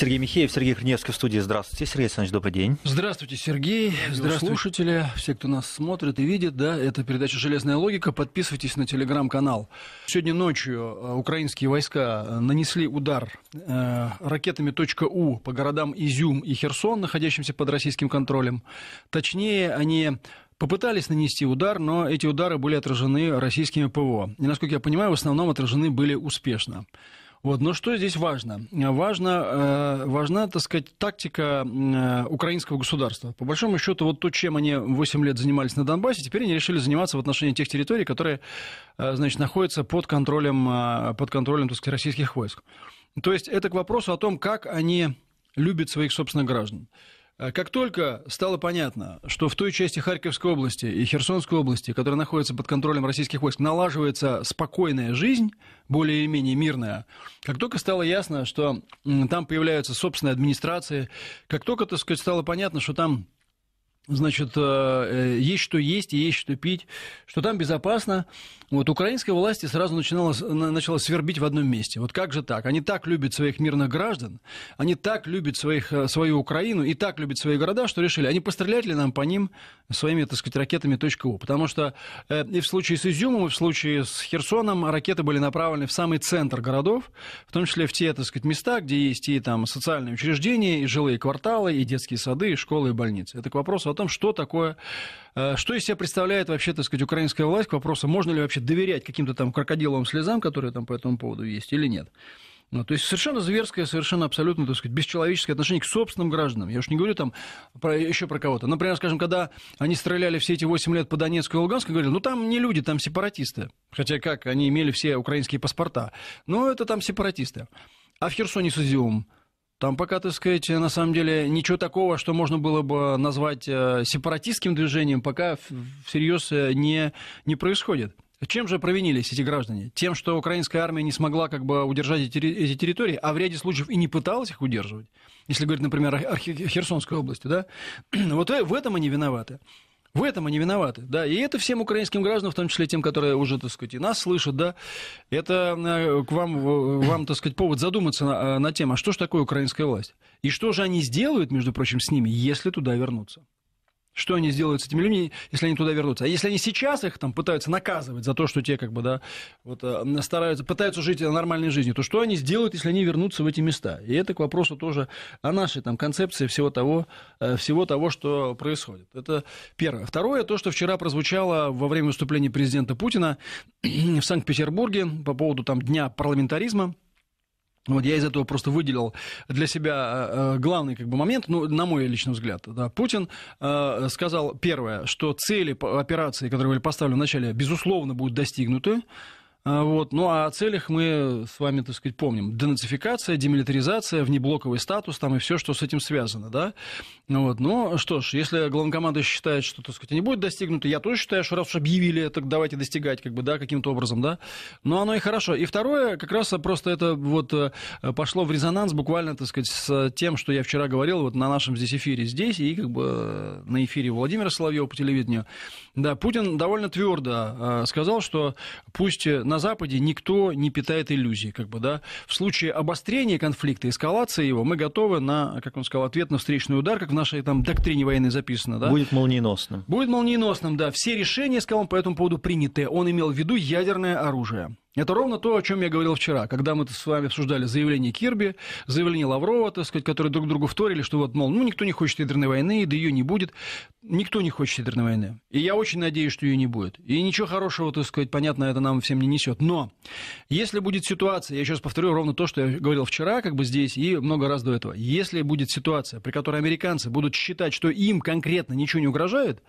Сергей Михеев, Сергей Криневский в студии. Здравствуйте, Сергей Александрович, добрый день. Здравствуйте, Сергей. Здравствуйте, слушатели, все, кто нас смотрит и видит. Да, это передача «Железная логика». Подписывайтесь на телеграм-канал. Сегодня ночью э, украинские войска э, нанесли удар э, ракетами .у по городам Изюм и Херсон, находящимся под российским контролем. Точнее, они попытались нанести удар, но эти удары были отражены российскими ПВО. И, насколько я понимаю, в основном отражены были успешно. Вот. Но что здесь важно? важно э, важна, так сказать, тактика э, украинского государства. По большому счету, вот то, чем они 8 лет занимались на Донбассе, теперь они решили заниматься в отношении тех территорий, которые э, значит, находятся под контролем, э, под контролем так сказать, российских войск. То есть это к вопросу о том, как они любят своих собственных граждан. А как только стало понятно, что в той части Харьковской области и Херсонской области, которая находится под контролем российских войск, налаживается спокойная жизнь, более или менее мирная, как только стало ясно, что там появляются собственные администрации, как только, так сказать, стало понятно, что там Значит, э, э, есть что есть есть что пить, что там безопасно. Вот украинская власть сразу начинала, начала свербить в одном месте. Вот как же так? Они так любят своих мирных граждан, они так любят своих, э, свою Украину и так любят свои города, что решили, они а пострелять ли нам по ним своими, так сказать, ракетами .у. Потому что и в случае с Изюмом, и в случае с Херсоном ракеты были направлены в самый центр городов, в том числе в те, так сказать, места, где есть и там социальные учреждения, и жилые кварталы, и детские сады, и школы, и больницы. Это к вопросу о том, что такое э, что из себя представляет вообще, так сказать, украинская власть к вопросу, можно ли вообще доверять каким-то там крокодиловым слезам, которые там по этому поводу есть, или нет? Ну, то есть совершенно зверское, совершенно абсолютно, так сказать, бесчеловеческое отношение к собственным гражданам. Я уж не говорю там про, еще про кого-то. Например, скажем, когда они стреляли все эти 8 лет по Донецку и Луганску, говорили, ну там не люди, там сепаратисты. Хотя как, они имели все украинские паспорта. Но это там сепаратисты. А в Херсоне с Изюмом там пока, так сказать, на самом деле ничего такого, что можно было бы назвать э, сепаратистским движением, пока всерьез э, не, не происходит. Чем же провинились эти граждане? Тем, что украинская армия не смогла как бы удержать эти, эти территории, а в ряде случаев и не пыталась их удерживать. Если говорить, например, о Херсонской области, да? Вот в этом они виноваты. В этом они виноваты, да. И это всем украинским гражданам, в том числе тем, которые уже, так сказать, и нас слышат, да. Это э, к вам, э, вам так сказать, повод задуматься на, э, на тем, а что же такое украинская власть? И что же они сделают, между прочим, с ними, если туда вернуться? Что они сделают с этими людьми, если они туда вернутся? А если они сейчас их там пытаются наказывать за то, что те как бы, да, вот э, стараются, пытаются жить нормальной жизнью, то что они сделают, если они вернутся в эти места? И это к вопросу тоже о нашей там концепции всего того, э, всего того, что происходит. Это первое. Второе, то, что вчера прозвучало во время выступления президента Путина в Санкт-Петербурге по поводу там дня парламентаризма, вот я из этого просто выделил для себя э, э, главный как бы, момент, ну, на мой личный взгляд. Да. Путин э, сказал, первое, что цели операции, которые были поставлены в начале, безусловно, будут достигнуты. А, вот. Ну а о целях мы с вами, так сказать, помним. Денацификация, демилитаризация, внеблоковый статус, там и все, что с этим связано, да. Вот. Ну что ж, если главнокоманда считает, что, так сказать, не будет достигнуто, я тоже считаю, что раз уж объявили, так давайте достигать, как бы, да, каким-то образом, да. Но ну, оно и хорошо. И второе, как раз просто это вот э, пошло в резонанс буквально, так сказать, с тем, что я вчера говорил вот на нашем здесь эфире здесь и как бы на эфире Владимира Соловьева по телевидению. Да, Путин довольно твердо э, сказал, что пусть на Западе никто не питает иллюзий, как бы, да. В случае обострения конфликта, эскалации его, мы готовы на, как он сказал, ответ на встречный удар, как в нашей там доктрине военной записано, да. Будет молниеносным. Будет молниеносным, да. Все решения, сказал он, по этому поводу приняты. Он имел в виду ядерное оружие. Это ровно то, о чем я говорил вчера, когда мы с вами обсуждали заявление Кирби, заявление Лаврова, так сказать, которые друг другу вторили, что вот, мол, ну, никто не хочет ядерной войны, да ее не будет. Никто не хочет ядерной войны. И я очень надеюсь, что ее не будет. И ничего хорошего, так сказать, понятно, это нам всем не несет. Но если будет ситуация, я сейчас повторю ровно то, что я говорил вчера, как бы здесь, и много раз до этого. Если будет ситуация, при которой американцы будут считать, что им конкретно ничего не угрожает,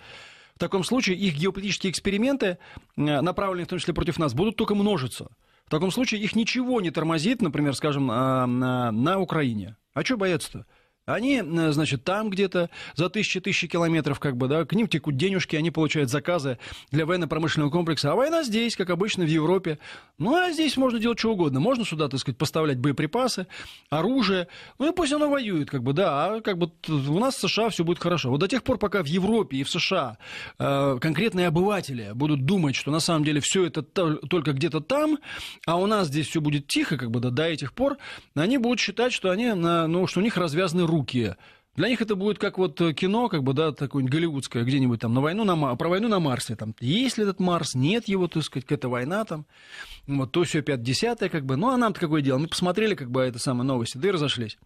в таком случае их геополитические эксперименты, э, направленные в том числе против нас, будут только множиться. В таком случае их ничего не тормозит, например, скажем, а, на, Украине. А что бояться-то? Они, э, значит, там где-то за тысячи-тысячи километров, как бы, да, к ним текут денежки, они получают заказы для военно-промышленного комплекса. А война здесь, как обычно, в Европе. Ну, а здесь можно делать что угодно. Можно сюда, так сказать, поставлять боеприпасы, оружие. Ну, и пусть оно воюет, как бы, да. А как бы у нас в США все будет хорошо. Вот до тех пор, пока в Европе и в США э, конкретные обыватели будут думать, что на самом деле все это только где-то там, а у нас здесь все будет тихо, как бы, да, до этих пор, они будут считать, что они, ну, что у них развязаны руки для них это будет как вот э, кино, как бы, да, такое голливудское, где-нибудь там на войну, на, про войну на Марсе. Там, есть ли этот Марс, нет его, так сказать, какая-то война там, вот то все 5 10 как бы. Ну, а нам-то какое дело? Мы ну, посмотрели, как бы, а это самое новости, да и разошлись.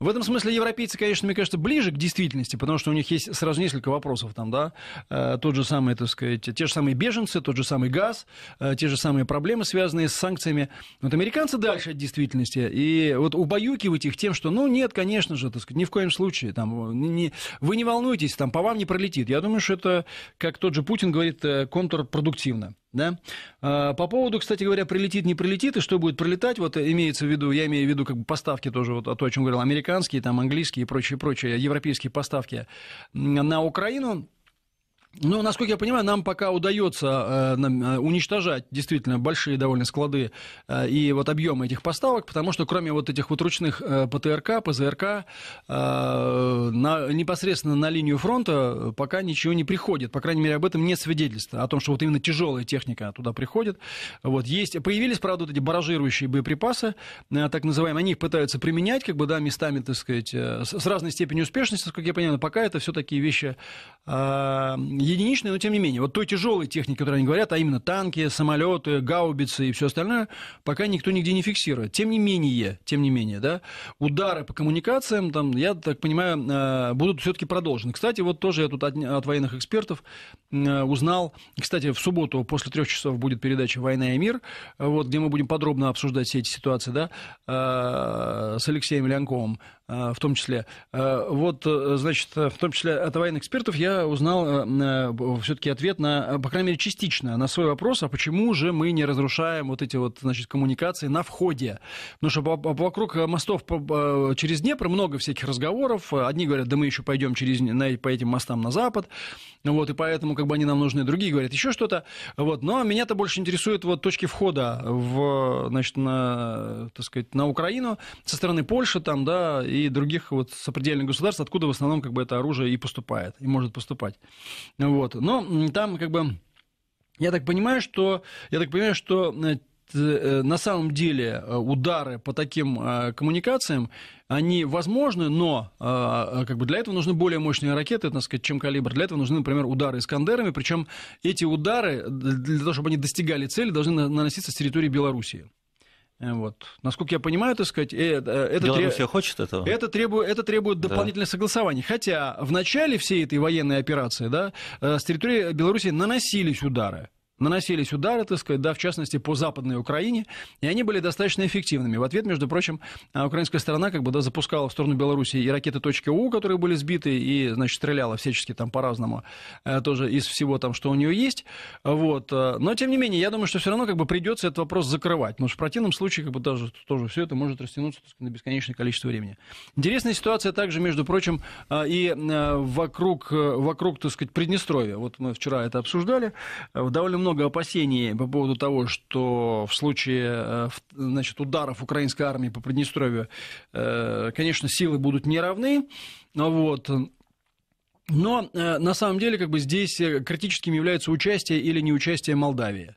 В этом смысле европейцы, конечно, мне кажется, ближе к действительности, потому что у них есть сразу несколько вопросов там, да. Э, тот же самый, так сказать, те же самые беженцы, тот же самый газ, э, те же самые проблемы, связанные с санкциями. Вот американцы дальше от действительности. И вот убаюкивать их тем, что, ну, нет, конечно же, так сказать, ни в коем случае прочее. Там, э, не, вы не волнуйтесь, там по вам не пролетит. Я думаю, что это, как тот же Путин говорит, э, контрпродуктивно. Да? А, по поводу, кстати говоря, прилетит, не прилетит, и что будет прилетать, вот имеется в виду, я имею в виду как бы поставки тоже, вот о том, о чем говорил, американские, там, английские и прочие, прочие, европейские поставки на Украину, ну, насколько я понимаю, нам пока удается э, нам, э, уничтожать действительно большие довольно склады э, и вот объемы этих поставок, потому что кроме вот этих вот ручных э, ПТРК, ПЗРК, э, на, непосредственно на линию фронта пока ничего не приходит. По крайней мере, об этом нет свидетельства, о том, что вот именно тяжелая техника туда приходит. Вот есть, появились, правда, вот эти баражирующие боеприпасы, э, так называемые, они их пытаются применять, как бы, да, местами, так сказать, э, с, с разной степенью успешности, насколько я понимаю, но пока это все такие вещи э, единичные, но тем не менее. Вот той тяжелой техники, о которой они говорят, а именно танки, самолеты, гаубицы и все остальное, пока никто нигде не фиксирует. Тем не менее, тем не менее, да, удары по коммуникациям, там, я так понимаю, э, будут все-таки продолжены. Кстати, вот тоже я тут от, от военных экспертов э, узнал, кстати, в субботу после трех часов будет передача «Война и мир», э, вот, где мы будем подробно обсуждать все эти ситуации, да, с Алексеем Лянковым. Э, в том числе. Э, вот, э, значит, в том числе от военных экспертов я узнал все-таки ответ на, по крайней мере, частично на свой вопрос, а почему же мы не разрушаем вот эти вот, значит, коммуникации на входе? Потому что вокруг мостов через Днепр много всяких разговоров. Одни говорят, да мы еще пойдем через, на, по этим мостам на запад, вот, и поэтому как бы они нам нужны. Другие говорят еще что-то. Вот, но меня-то больше интересует вот точки входа в, значит, на, так сказать, на Украину со стороны Польши там, да, и других вот сопредельных государств, откуда в основном как бы это оружие и поступает, и может поступать. Вот. Но там как бы... Я так понимаю, что, я так понимаю, что э, э, на самом деле э, удары по таким коммуникациям, они возможны, но как бы для этого нужны более мощные ракеты, так сказать, чем калибр. Для этого нужны, например, удары Искандерами, причем эти удары, для того, чтобы они достигали цели, должны наноситься с территории Белоруссии. Э, вот. Насколько я понимаю, так сказать, э, э, это, Белоруссия треб... хочет этого? Это требует, это требует дополнительных да. согласований. Хотя в начале всей этой военной операции да, с территории Беларуси наносились удары наносились удары, так сказать, да, в частности, по Западной Украине, и они были достаточно эффективными. В ответ, между прочим, а, украинская сторона как бы, да, запускала в сторону Беларуси и ракеты .у, которые были сбиты, и, значит, стреляла всячески там по-разному, э, тоже из всего там, что у нее есть, вот. Э, но, тем не менее, я думаю, что все равно как бы придется этот вопрос закрывать, потому что в противном случае как бы даже тоже все это может растянуться так сказать, на бесконечное количество времени. Интересная ситуация также, между прочим, э, и вокруг, вокруг, так сказать, Приднестровья. Вот мы вчера это обсуждали, довольно много много опасений по поводу того, что в случае э, значит, ударов украинской армии по Приднестровью, э, конечно, силы будут неравны. Вот. Но э, на самом деле как бы здесь критическим является участие или неучастие Молдавии.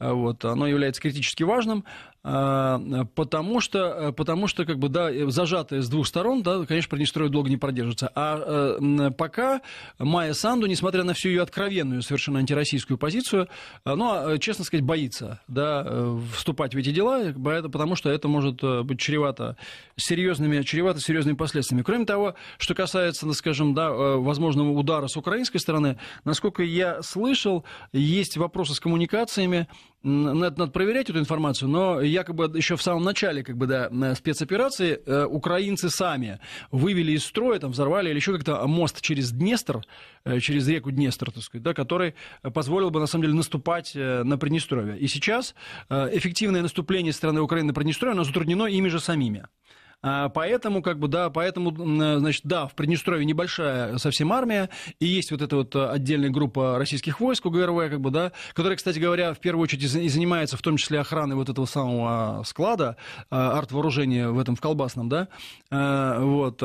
Вот, оно является критически важным. А, потому что, э, потому что как бы, да, э, зажатые с двух сторон, да, конечно, Приднестровье долго не продержится. А э, пока Майя Санду, несмотря на всю ее откровенную совершенно антироссийскую позицию, э, ну, а, честно сказать, боится, да, вступать в эти дела, потому что это может быть чревато серьезными, чревато серьезными последствиями. Кроме того, что касается, ну, скажем, да, возможного удара с украинской стороны, насколько я слышал, есть вопросы с коммуникациями, надо, надо проверять эту информацию, но якобы еще в самом начале как бы, да, э, спецоперации э, украинцы сами вывели из строя, там, взорвали или еще как-то мост через Днестр, э, через реку Днестр, так сказать, да, который позволил бы, на самом деле, наступать э, на Приднестровье. И сейчас э, эффективное наступление страны Украины на Приднестровье, оно затруднено ими же самими. А, поэтому, как бы, да, поэтому, э, значит, да, в Приднестровье небольшая совсем армия, и есть вот эта вот э, отдельная группа российских войск УГРВ, как бы, да, которая, кстати говоря, в первую очередь и занимается в том числе охраной вот этого самого а, склада а, арт-вооружения в этом, в Колбасном, да, э, вот,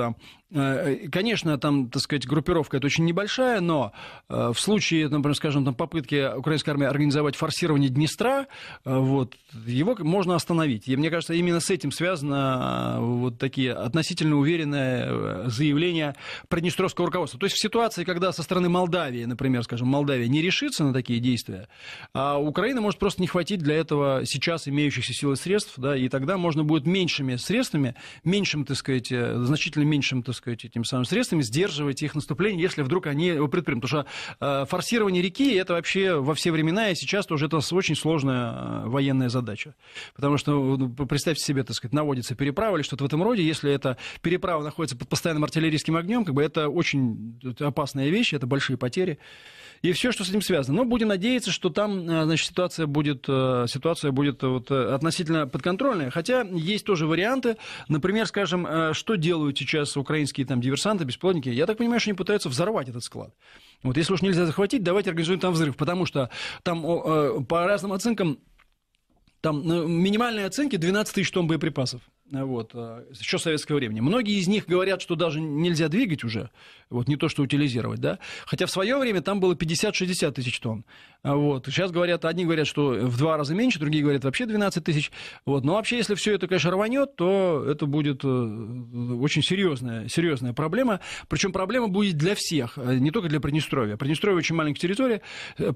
Э, э, конечно, там, так сказать, группировка это очень небольшая, но э, в случае, например, скажем, там попытки украинской армии организовать форсирование Днестра, вот, его можно остановить. И мне кажется, именно с этим связано вот такие относительно уверенные заявления приднестровского руководства. То есть в ситуации, когда со стороны Молдавии, например, скажем, Молдавия не решится на такие действия, а Украина может просто не хватить для этого сейчас имеющихся сил и средств, да, и тогда можно будет меньшими средствами, меньшим, так сказать, значительно меньшим, так сказать, этим самым средствами сдерживать их наступление, если вдруг они его предпримут. Потому что э, форсирование реки – это вообще во все времена, и сейчас тоже это очень сложная э, военная задача. Потому что, ну, представьте себе, так сказать, наводится переправа или что-то в этом роде, если эта переправа находится под постоянным артиллерийским огнем, как бы это очень э, опасная вещь, это большие потери и все, что с этим связано. Но будем надеяться, что там, э, значит, ситуация будет, э, ситуация будет э, вот относительно подконтрольная. Хотя есть тоже варианты. Например, скажем, что делают сейчас украинские там диверсанты, беспилотники? Я так понимаю, что они пытаются взорвать этот склад. Вот если уж нельзя захватить, давайте организуем там взрыв, потому что там по разным оценкам там ну, минимальные оценки 12 тысяч тонн боеприпасов. Э, вот, э, еще советского времени. Многие из них говорят, что даже нельзя двигать уже, вот, не то что утилизировать, да, хотя в свое время там было 50-60 тысяч тонн, а вот, сейчас говорят, одни говорят, что в два раза меньше, другие говорят вообще 12 тысяч, вот, но вообще, если все это, конечно, рванет, то это будет э, очень серьезная, серьезная проблема, причем проблема будет для всех, не только для Приднестровья, Приднестровье очень маленькая территория,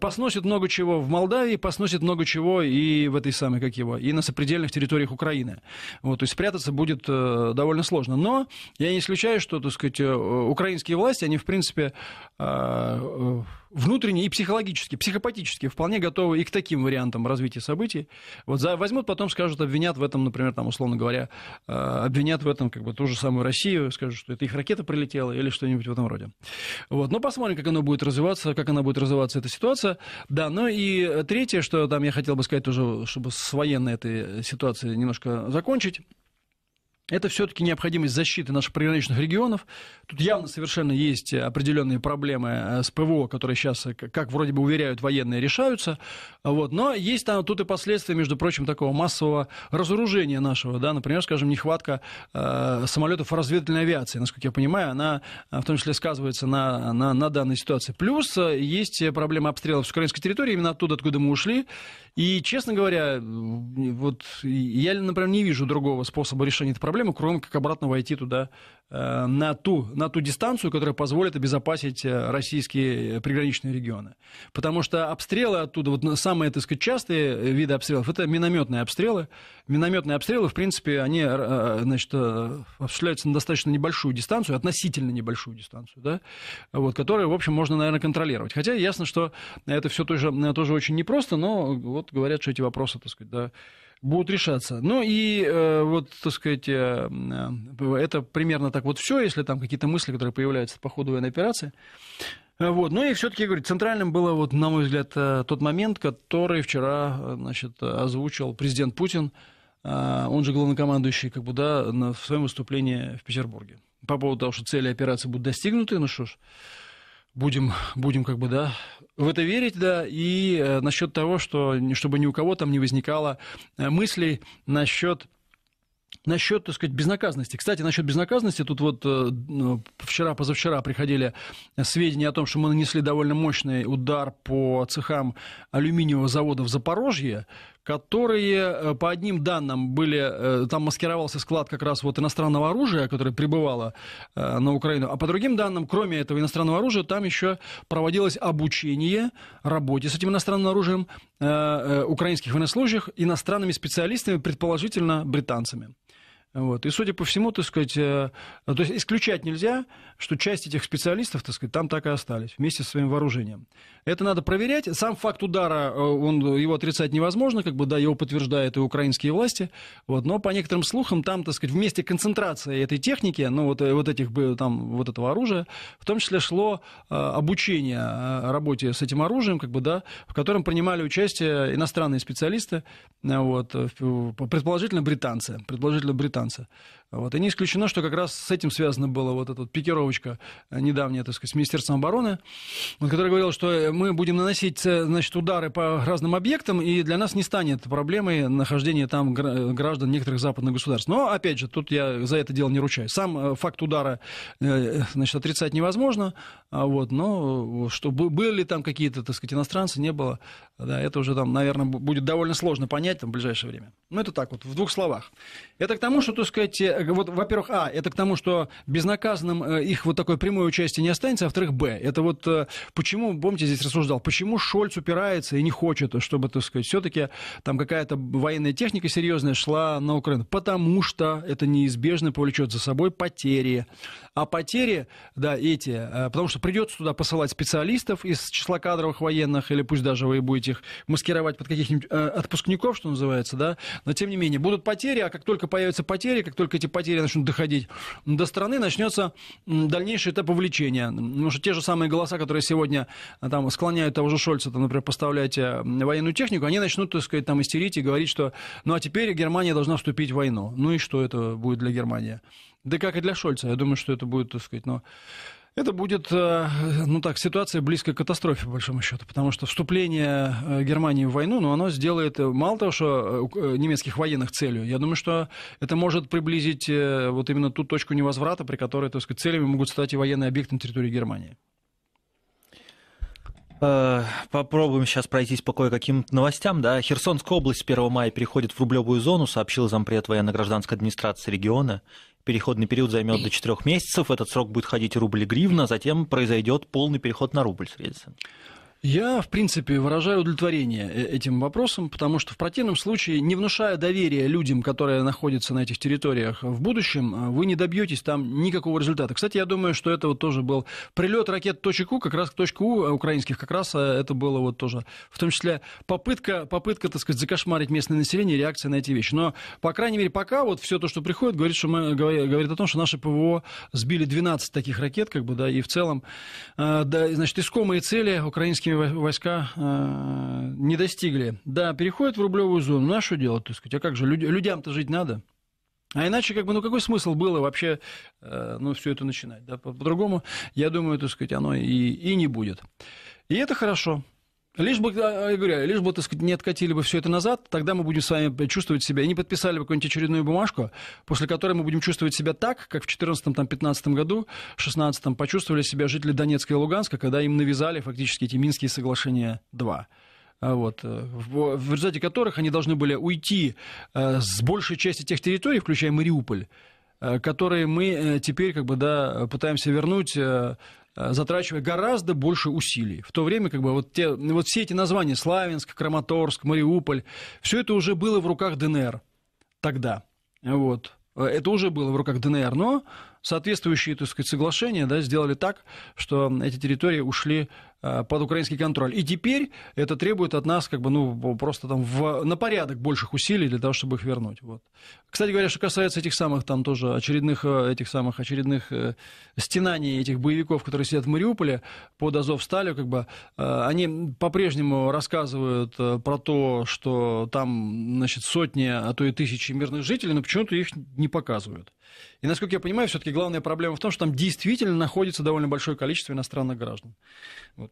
посносит много чего в Молдавии, посносит много чего и в этой самой, как его, и на сопредельных территориях Украины, вот, то есть спрятаться будет э, довольно сложно. Но я не исключаю, что, так сказать, э, украинские власти, они, в принципе, э, внутренне и психологически, психопатически вполне готовы и к таким вариантам развития событий. Вот за, возьмут, потом скажут, обвинят в этом, например, там, условно говоря, обвинят в этом как бы ту же самую Россию, скажут, что это их ракета прилетела или что-нибудь в этом роде. Вот. Но посмотрим, как оно будет развиваться, как она будет развиваться, эта ситуация. Да, ну и третье, что там я хотел бы сказать тоже, чтобы с военной этой ситуации немножко закончить это все-таки необходимость защиты наших приграничных регионов. Тут явно совершенно есть определенные проблемы э, с ПВО, которые сейчас, э, как вроде бы уверяют военные, решаются. Вот. Но есть там тут и последствия, между прочим, такого массового разоружения нашего. Да? Например, скажем, нехватка э, самолетов разведывательной авиации, насколько я понимаю, она э, в том числе сказывается на, на, на данной ситуации. Плюс есть проблема обстрелов с украинской территории, именно оттуда, откуда мы ушли. И, честно говоря, вот я, например, не вижу другого способа решения этой проблемы, кроме как обратно войти туда э, на ту, на ту дистанцию, которая позволит обезопасить э, российские приграничные регионы. Потому что обстрелы оттуда, вот самые, так сказать, частые виды обстрелов, это минометные обстрелы. Минометные обстрелы, в принципе, они, э, значит, осуществляются на достаточно небольшую дистанцию, относительно небольшую дистанцию, да, вот, которую, в общем, можно, наверное, контролировать. Хотя ясно, что это все тоже, тоже очень непросто, но вот говорят, что эти вопросы, так сказать, да, будут решаться. Ну и э, вот, так сказать, э, э это примерно так вот все, если там какие-то мысли, которые появляются по ходу военной операции. Э, вот. Ну и все-таки, говорю, центральным был, вот, на мой взгляд, э, тот момент, который вчера значит, озвучил президент Путин, он же главнокомандующий как бы, да, в своем выступлении в Петербурге. По поводу того, что цели операции будут достигнуты, ну что ж, будем, будем как бы, да, в это верить, да, и э, насчет того, что, чтобы ни у кого там не возникало э, мыслей насчет Насчет, так сказать, безнаказанности. Кстати, насчет безнаказанности, тут вот э, ну, вчера, позавчера приходили сведения о том, что мы нанесли довольно мощный удар по цехам алюминиевого завода в Запорожье, которые, э, по одним данным, были, э, там маскировался склад как раз вот иностранного оружия, которое прибывало э, на Украину, а по другим данным, кроме этого иностранного оружия, там еще проводилось обучение работе с этим иностранным оружием украинских военнослужащих иностранными специалистами, предположительно британцами. Вот. И, судя по всему, так сказать, то есть исключать нельзя, что часть этих специалистов, так сказать, там так и остались вместе со своим вооружением. Это надо проверять. Сам факт удара, э, он, его отрицать невозможно, как бы, да, его подтверждают и украинские власти, вот, но по некоторым слухам там, так сказать, вместе концентрации этой техники, ну, вот, э, вот этих, там, вот этого оружия, в том числе шло э, обучение работе с этим оружием, как бы, да, в котором принимали участие иностранные специалисты, вот, предположительно британцы, предположительно британцы. Вот. И не исключено, что как раз с этим связана была вот эта вот пикировочка э, недавняя, так сказать, с Министерством обороны, вот, которая говорила, что э, мы будем наносить э, значит, удары по разным объектам, и для нас не станет проблемой нахождение там граждан некоторых западных государств. Но, опять же, тут я за это дело не ручаюсь. Сам факт удара значит, отрицать невозможно, а вот, но что были там какие-то, так сказать, иностранцы, не было, да, это уже там, наверное, будет довольно сложно понять там, в ближайшее время. Ну, это так вот, в двух словах. Это к тому, что, так сказать, Э, вот, во-первых, а, это к тому, что безнаказанным э, их вот такое прямое участие не останется, а во-вторых, б, это вот э, почему, помните, здесь рассуждал, почему Шольц упирается и не хочет, чтобы, так сказать, все-таки там какая-то военная техника серьезная шла на Украину, потому что это неизбежно повлечет за собой потери. А потери, да, эти, потому что придется туда посылать специалистов из числа кадровых военных, или пусть даже вы будете их маскировать под каких-нибудь отпускников, что называется, да, но тем не менее, будут потери, а как только появятся потери, как только эти потери начнут доходить до страны, начнется дальнейший этап увлечения. Потому что те же самые голоса, которые сегодня а, там, склоняют того же Шольца, там, например, поставлять э, военную технику, они начнут, так сказать, там, истерить и говорить, что ну а теперь Германия должна вступить в войну. Ну и что это будет для Германии? Да как и для Шольца. Я думаю, что это будет, так сказать, но... Ну это будет, э, ну так, ситуация близкая к катастрофе, по большому счету, потому что вступление э, Германии в войну, ну, оно сделает э, мало того, что немецких военных целью, я думаю, что это может приблизить вот именно ту точку невозврата, при которой, так сказать, целями могут стать и военные объекты на территории Германии. Попробуем сейчас пройтись по кое-каким новостям. Да? Херсонская область с 1 мая переходит в рублевую зону, сообщил зампред военно-гражданской администрации региона переходный период займет до 4 месяцев, этот срок будет ходить рубль-гривна, затем произойдет полный переход на рубль среди я, в принципе, выражаю удовлетворение э, этим вопросом, потому что в противном случае, не внушая доверия людям, которые находятся на этих территориях в будущем, э, вы не добьетесь там никакого результата. Кстати, я думаю, что это вот тоже был прилет ракет точек У, как раз к точке У э, украинских, как раз это было вот тоже, в том числе попытка, попытка, так сказать, закошмарить местное население, реакция на эти вещи. Но, по крайней мере, пока вот все то, что приходит, говорит, что мы, говорит о том, что наши ПВО сбили 12 таких ракет, как бы, да, и в целом, да, значит, искомые цели украинские российские войска э, не достигли. Да, переходят в рублевую зону. Наше дело, что так сказать? А как же, люд, людям-то жить надо? А иначе, как бы, ну какой смысл было вообще, э, ну, все это начинать? Да? По-другому, я думаю, так сказать, оно и, и не будет. И это хорошо. Лишь бы, а, а, я говорю, лишь бы, так сказать, не откатили бы все это назад, тогда мы будем с вами чувствовать себя, и не подписали бы какую-нибудь очередную бумажку, после которой мы будем чувствовать себя так, как в 2014-2015 году, 2016 почувствовали себя жители Донецка и Луганска, когда им навязали фактически эти Минские соглашения-2 а вот, э, в результате которых они должны были уйти э, с большей части тех территорий, включая Мариуполь, э, которые мы теперь как бы, да, пытаемся вернуть Э, затрачивая гораздо больше усилий. В то время как бы вот, те, вот все эти названия Славянск, Краматорск, Мариуполь, все это уже было в руках ДНР тогда. Вот. Э, это уже было в руках ДНР, но соответствующие, так сказать, соглашения да, сделали так, что эти территории ушли э, под украинский контроль. И теперь это требует от нас как бы, ну, просто там в, на порядок больших усилий для того, чтобы их вернуть. Вот. Кстати говоря, что касается этих самых там тоже очередных, э, этих самых очередных э, стенаний этих боевиков, которые сидят в Мариуполе под Азовсталью, как бы, они по-прежнему рассказывают про то, что там, значит, сотни, а то и тысячи мирных жителей, но почему-то их не показывают. И, насколько я понимаю, все-таки главная проблема в том, что там действительно находится довольно большое количество иностранных граждан, вот,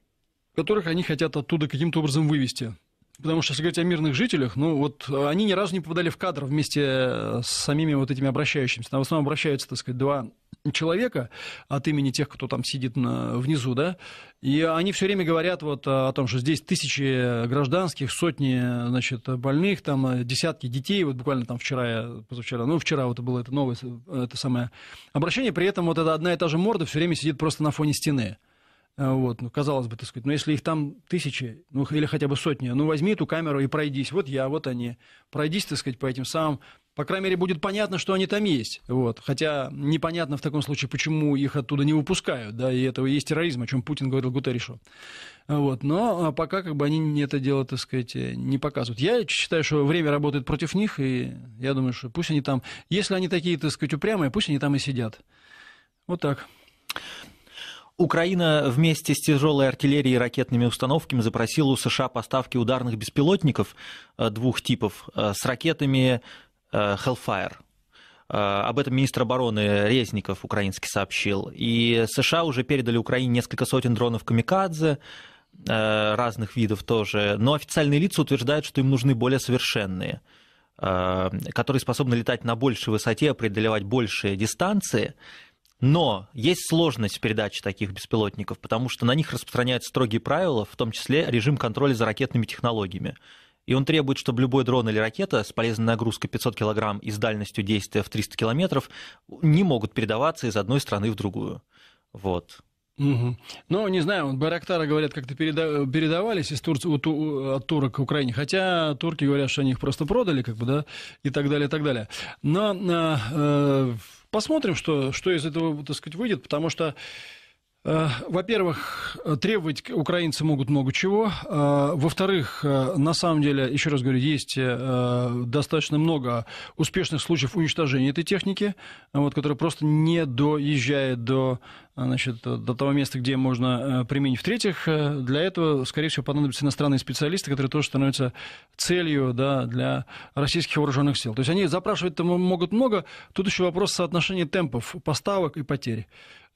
которых они хотят оттуда каким-то образом вывести. Потому что, если говорить о мирных жителях, ну вот они ни разу не попадали в кадр вместе э, с самими вот этими обращающимися. Там в основном обращаются, так сказать, два человека от имени тех, кто там сидит на, внизу, да, и они все время говорят вот о том, что здесь тысячи гражданских, сотни, значит, больных, там э, десятки детей, вот буквально там вчера, я, позавчера, ну, вчера вот было это новое, э, это самое обращение, при этом вот эта одна и та же морда все время сидит просто на фоне стены. А, вот, ну, казалось бы, так сказать, но ну, если их там тысячи, ну, или хотя бы сотни, ну, возьми эту камеру и пройдись. Вот я, вот они. Пройдись, так сказать, по этим самым по крайней мере, будет понятно, что они там есть. Вот. Хотя непонятно в таком случае, почему их оттуда не выпускают. Да, и этого есть терроризм, о чем Путин говорил Гутерришу. Вот. Но а, пока как бы они это дело, так сказать, э, не показывают. Я считаю, что время работает против них, и я думаю, что пусть они там... Если они такие, так сказать, упрямые, пусть они там и сидят. Вот так. Украина вместе с тяжелой артиллерией и ракетными установками запросила у США поставки ударных беспилотников э, двух типов э, с ракетами э, Hellfire. Об этом министр обороны Резников украинский сообщил. И США уже передали Украине несколько сотен дронов «Камикадзе», разных видов тоже. Но официальные лица утверждают, что им нужны более совершенные, которые способны летать на большей высоте, преодолевать большие дистанции – но есть сложность передачи таких беспилотников, потому что на них распространяются строгие правила, в том числе режим контроля за ракетными технологиями. И он требует, чтобы любой дрон или ракета с полезной нагрузкой 500 кг и с дальностью действия в 300 км не могут передаваться из одной страны в другую. Вот. Угу. Ну, не знаю, вот Барактара, говорят, как-то переда... передавались из Турции, от, от турок к Украине, хотя турки говорят, что они их просто продали, как бы, да, и так далее, и так далее. Но... Э, Посмотрим, что, что из этого, так сказать, выйдет, потому что Э, во-первых, э, требовать украинцы могут много чего. Э, во-вторых, на самом деле, еще раз говорю, есть достаточно много успешных случаев уничтожения этой техники, вот, которая просто не доезжает до, значит, до того места, где можно применить. В-третьих, для этого, скорее всего, понадобятся иностранные специалисты, которые тоже становятся целью да, для российских вооруженных сил. То есть они запрашивать могут много. Тут еще вопрос соотношения темпов поставок и потерь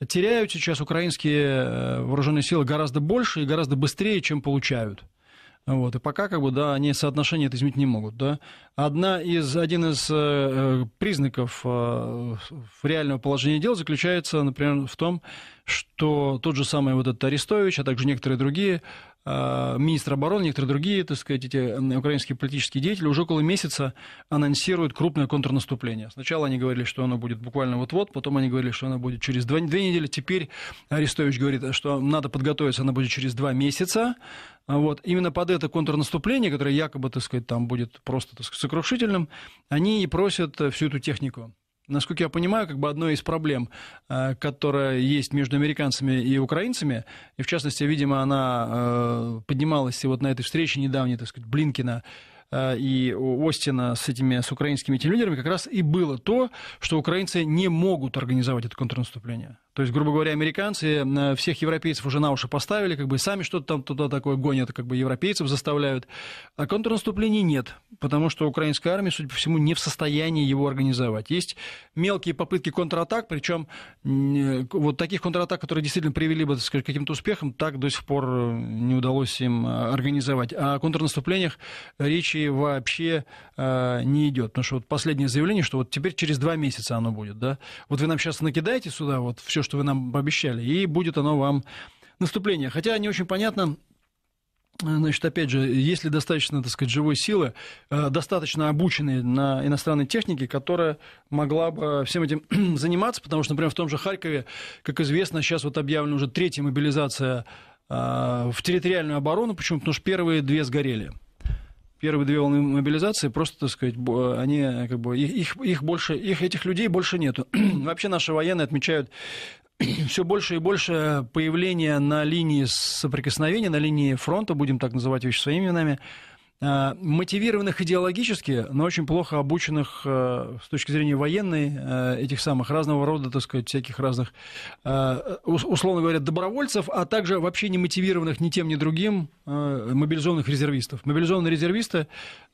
теряют сейчас украинские э, вооруженные силы гораздо больше и гораздо быстрее, чем получают. Вот, и пока, как бы, да, они соотношение это изменить не могут, да. Одна из, один из э, э признаков э, реального положения дел заключается, например, в том, что тот же самый вот этот Арестович, а также некоторые другие, а, министр обороны, некоторые другие, так сказать, эти украинские политические деятели уже около месяца анонсируют крупное контрнаступление. Сначала они говорили, что оно будет буквально вот-вот, потом они говорили, что оно будет через две, две недели. Теперь Арестович говорит, что надо подготовиться, оно будет через два месяца. А вот. Именно под это контрнаступление, которое якобы, так сказать, там будет просто так сказать, сокрушительным, они и просят э, всю эту технику насколько я понимаю, как бы одной из проблем, э, которая есть между американцами и украинцами, и в частности, видимо, она э, поднималась и вот на этой встрече недавней, так сказать, Блинкина э, и Остина с этими, с украинскими этими лидерами, как раз и было то, что украинцы не могут организовать это контрнаступление. То есть, грубо говоря, американцы э, всех европейцев уже на уши поставили, как бы сами что-то там туда такое гонят, как бы европейцев заставляют. А контрнаступлений нет, потому что украинская армия, судя по всему, не в состоянии его организовать. Есть мелкие попытки контратак, причем э, вот таких контратак, которые действительно привели бы, так сказать, к каким-то успехам, так до сих пор э, не удалось им организовать. А о контрнаступлениях речи вообще э, не идет. Потому что вот последнее заявление, что вот теперь через два месяца оно будет, да? Вот вы нам сейчас накидаете сюда вот все, что вы нам пообещали, и будет оно вам наступление. Хотя не очень понятно, Значит, опять же, если достаточно, так сказать, живой силы, э, достаточно обученной на иностранной технике, которая могла бы всем этим заниматься, потому что, например, в том же Харькове, как известно, сейчас вот объявлена уже третья мобилизация э, в территориальную оборону. Почему? Потому что первые две сгорели первые две волны мобилизации просто, так сказать, они как бы их, их больше, их этих людей больше нету. Вообще наши военные отмечают все больше и больше появления на линии соприкосновения, на линии фронта, будем так называть вещи своими именами, Э, мотивированных идеологически, но очень плохо обученных э, с точки зрения военной э, этих самых разного рода, так сказать, всяких разных, условно говоря, добровольцев, а также вообще не мотивированных ни тем, ни другим мобилизованных резервистов. Мобилизованные резервисты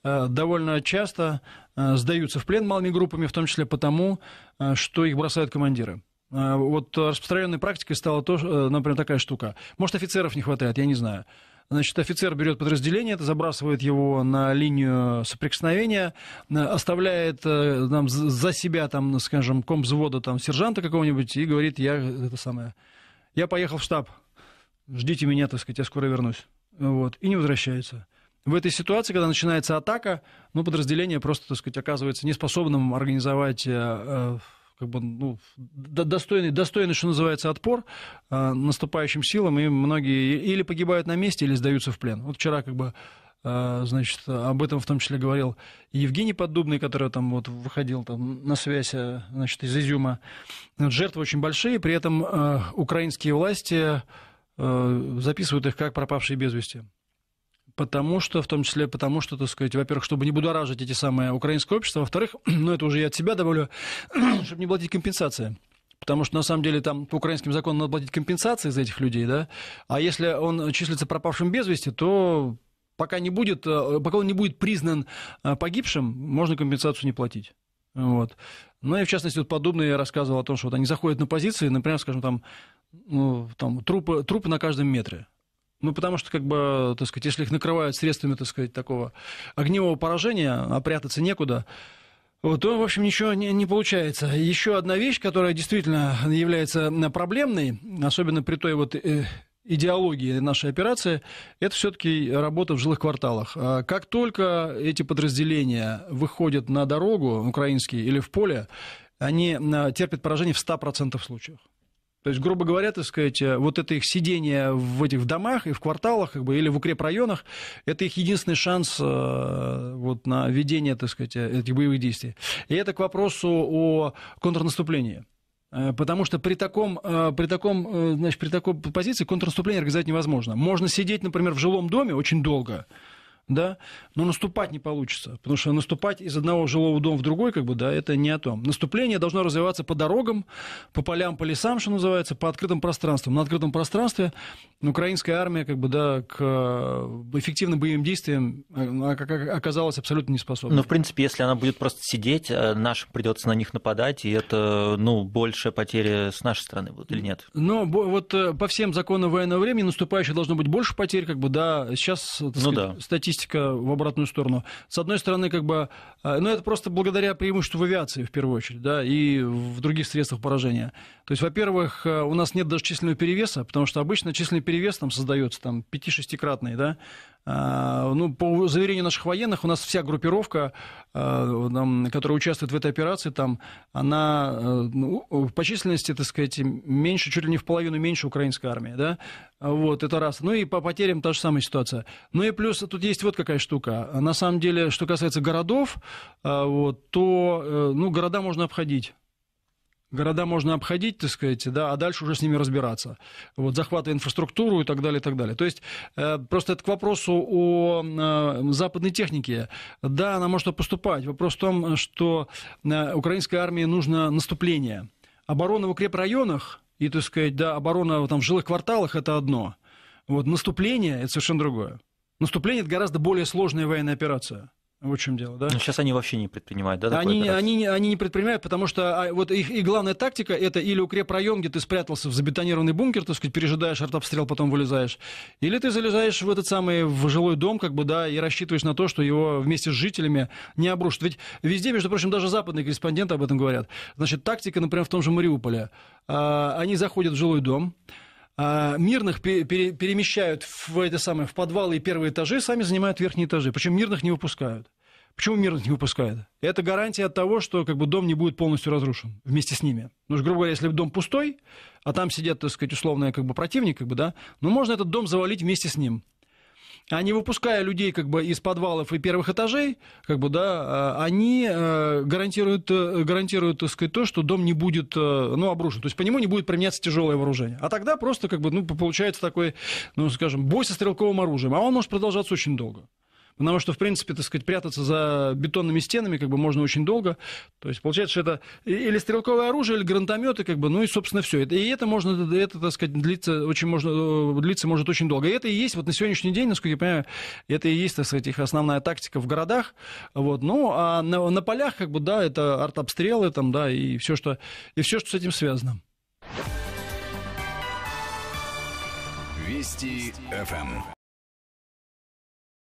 довольно часто сдаются в плен малыми группами, в том числе потому, что их бросают командиры. Вот распространенной практикой стала, тоже, например, такая штука. Может, офицеров не хватает, я не знаю. Значит, офицер берет подразделение, это забрасывает его на линию соприкосновения, э, оставляет нам э, за себя, там, скажем, комп взвода там, сержанта какого-нибудь и говорит, я, это самое, я поехал в штаб, ждите меня, так сказать, я скоро вернусь. Вот, и не возвращается. В этой ситуации, когда начинается атака, ну, подразделение просто, так сказать, оказывается неспособным организовать э, как бы, ну, достойный, достойный, что называется, отпор э, наступающим силам, и многие или погибают на месте, или сдаются в плен. Вот вчера как бы э, значит, об этом в том числе говорил Евгений Поддубный, который там вот выходил там на связь, э, значит, из Изюма. Вот жертвы очень большие, при этом э, украинские власти э, записывают их как пропавшие без вести. Потому что, в том числе, потому что, так сказать, во-первых, чтобы не будоражить эти самые украинское общество, во-вторых, ну это уже я от себя добавлю, чтобы не платить компенсации потому что на самом деле там по украинским законам надо платить компенсации за этих людей, да, а если он числится пропавшим без вести, то пока не будет, э, пока он не будет признан э, погибшим, можно компенсацию не платить. Вот. Ну и в частности, вот подобное я рассказывал о том, что вот они заходят на позиции, например, скажем, там, ну, там трупы, трупы на каждом метре. Ну, потому что, как бы, так сказать, если их накрывают средствами, так сказать, такого огневого поражения, а прятаться некуда, вот, то, в общем, ничего не, не получается. Еще одна вещь, которая действительно является проблемной, особенно при той вот э, идеологии нашей операции, это все-таки работа в жилых кварталах. А как только эти подразделения выходят на дорогу украинские или в поле, они терпят поражение в 100% случаев. То есть, грубо говоря, так сказать, э, вот это их сидение в этих в домах и в кварталах, как бы, или в укрепрайонах, это их единственный шанс э, вот, на ведение, так сказать, э, этих боевых действий. И это к вопросу о контрнаступлении. Потому что при таком, при таком, значит, при такой позиции контрнаступление организовать невозможно. Можно сидеть, например, в жилом доме очень долго, да, но наступать не получится, потому что наступать из одного жилого дома в другой, как бы, да, это не о том. Наступление должно развиваться по дорогам, по полям, по лесам, что называется, по открытым пространствам. На открытом пространстве украинская армия, как бы, да, к э, эффективным боевым действиям э, оказалась абсолютно неспособна. Ну, в принципе, если она будет просто сидеть, э, нашим придется на них нападать, и это, ну, больше потери с нашей стороны будут или нет? Ну, вот по всем законам военного времени наступающих должно быть больше потерь, как бы, да, сейчас, ну, сказать, да. статистика характеристика в обратную сторону. С одной стороны, как бы, э, ну, это просто благодаря преимуществу в авиации, в первую очередь, да, и в других средствах поражения. То есть, во-первых, э, у нас нет даже численного перевеса, потому что обычно численный перевес там создается, там, 5-6-кратный, да, а, ну, по заверению наших военных, у нас вся группировка, а, которая участвует в этой операции, там, она э, ну, по численности, так сказать, меньше, чуть ли не в половину меньше украинской армии, да, вот, это раз. Ну и по потерям та же самая ситуация. Ну и плюс тут есть вот какая штука. А на самом деле, что касается городов, вот, то, э, ну, города можно обходить города можно обходить, так сказать, да, а дальше уже с ними разбираться. Вот, захватывая инфраструктуру и так далее, и так далее. То есть, э, просто это к вопросу о э, западной технике. Да, она может поступать. Вопрос в том, что э, украинской армии нужно наступление. Оборона в укрепрайонах и, так сказать, да, оборона там, в жилых кварталах – это одно. Вот, наступление – это совершенно другое. Наступление – это гораздо более сложная военная операция. Вот в чем дело, да? Но ну, сейчас они вообще не предпринимают, да? Они, они, они не предпринимают, потому что а, вот их, и главная тактика это или укрепрайон, где ты спрятался в забетонированный бункер, так сказать, пережидаешь артобстрел, потом вылезаешь, или ты залезаешь в этот самый в жилой дом, как бы, да, и рассчитываешь на то, что его вместе с жителями не обрушат. Ведь везде, между прочим, даже западные корреспонденты об этом говорят. Значит, тактика, например, в том же Мариуполе. А, они заходят в жилой дом, а, мирных перемещают в, это самое, в подвалы и первые этажи, сами занимают верхние этажи. Причем мирных не выпускают. Почему мирных не выпускают? Это гарантия от того, что как бы, дом не будет полностью разрушен вместе с ними. Ну, грубо говоря, если дом пустой, а там сидят, так сказать, условные как бы, противник, как бы, да, ну, можно этот дом завалить вместе с ним а не выпуская людей как бы из подвалов и первых этажей, как бы, да, а, они э, гарантируют, э, гарантируют так сказать, то, что дом не будет э, ну, обрушен. То есть по нему не будет применяться тяжелое вооружение. А тогда просто как бы, ну, получается такой, ну, скажем, бой со стрелковым оружием. А он может продолжаться очень долго. Потому что, в принципе, так сказать, прятаться за бетонными стенами как бы можно очень долго. То есть получается, что это или стрелковое оружие, или гранатометы, как бы, ну и, собственно, все. И это можно, это, так сказать, длиться очень можно, э, длиться может очень долго. И это и есть вот на сегодняшний день, насколько я понимаю, это и есть, так сказать, их основная тактика в городах. Вот. Ну, а на, на полях, как бы, да, это артобстрелы там, да, и все, что, и все, что с этим связано. Вести ФМ.